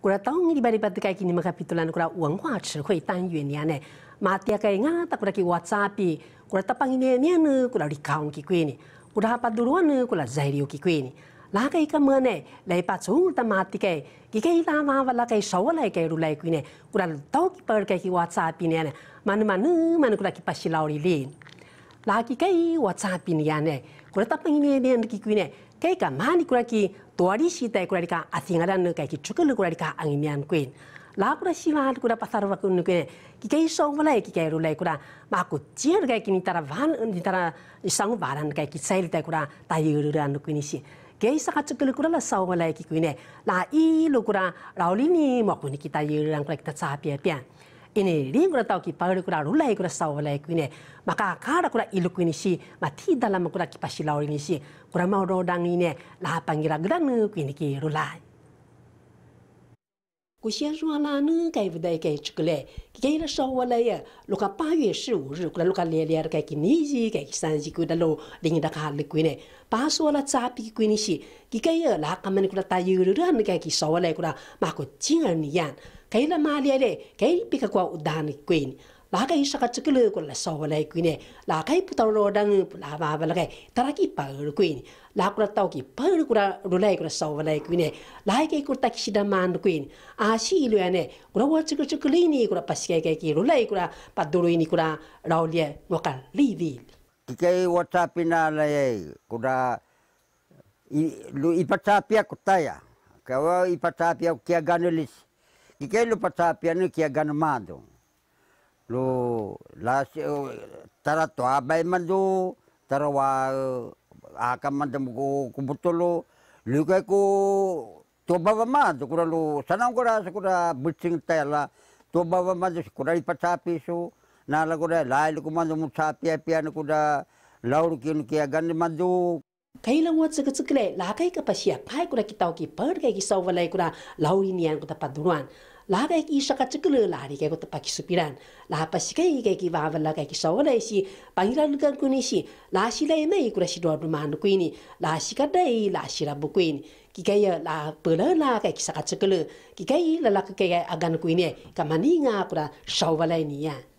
古拉当礼拜礼拜的该给你们看，比如兰古拉文化词汇单元呀呢，马蒂亚该伢达古拉给瓦扎比，古拉达邦尼尼呢，古拉里卡翁给贵呢，古拉巴杜罗呢，古拉 giải 料给贵呢。拉该个么呢？来把中的马蒂该，给该拉娃娃拉该少来该如来贵呢，古拉到给本该给瓦扎比呢呢，嘛呢嘛呢嘛呢古拉给巴西老里哩，拉给该瓦扎比呢呢，古拉达邦尼尼呢给贵呢，该个嘛呢古拉给。tuari sita kura rika asingaran no kai ki chukulu kura rika angimian kuin la kura siwa kura pasar wa kun kuin ki kai song wala ki kai rulai kura ma ku chier kai ki ni tara van ni tara sang baran kai ki sail tai kura tai yuran no kuin si kai saka chukulu kura la saw wala ki kuin la i lo kura rauli ni ma kun ki tai yuran kura ki ta sa pia pia ine ringgura tau ki pauri kura rulai e kura sawalai e kuine maka kara kura iluk ini si mati dalam kura kipasi lauri ini si kura mau rodang ini lah panggira gerang kuine ki rulai 古先生啦，能该不得该这个嘞，该了少我嘞呀。如果八月十五日，过来如果连连日，该几日子，该三十几的路，另个看日贵呢？八说啦，诈比贵呢些，伊该要哪个门过来大有路都安该去少我来过啦，买个金儿一样。该了哪连来嘞？该别个国丹的贵。lakai saka chikil ko la so lai ku ne lakai puta ro dang la ma ba lakai taraki pa ru ku ni la ku ta ki pa ru ku ra ru lai ku so lai ne lai ke ta ki man ku a shi ya ne ku ra wa chikil chikil ni ku ra pa shi ke ki ru lai ku ra pa du ru ni ku ra ra ka li ki wa ta la ye ku ra i lu i pa ta pia ku ta ya ka wa i pa ta pia ku ki ga ne ki lu pa ta pia ni ki ga ne ma lo lasi eh, tara to abai mandu tara wa eh, akam mandam ku kubutulu lu kai ku to baba ma to kura lu sanang kura kura bucing tela to baba ma to kura i pacapi su na la kura lai lu kumandu mutsapi apian kura laur kin kia gan mandu kaila wa tsika tsikle la kai ka pasia pai kura kitau ki par kai ki sauvalai kura lauri nian paduruan 라백 이사가 찌글을 라리게 것도 바키스피란 라파시가 이게 기바블라가 기사오라이시 방이라는 간군이시 라시라이나 이구라시로도 만구이니 라시가 다이 라시라 부구이니 kikaya la pela la kai kisaka tsikele kikai la la kikai agan kuine kamani nga kura shawala ni ya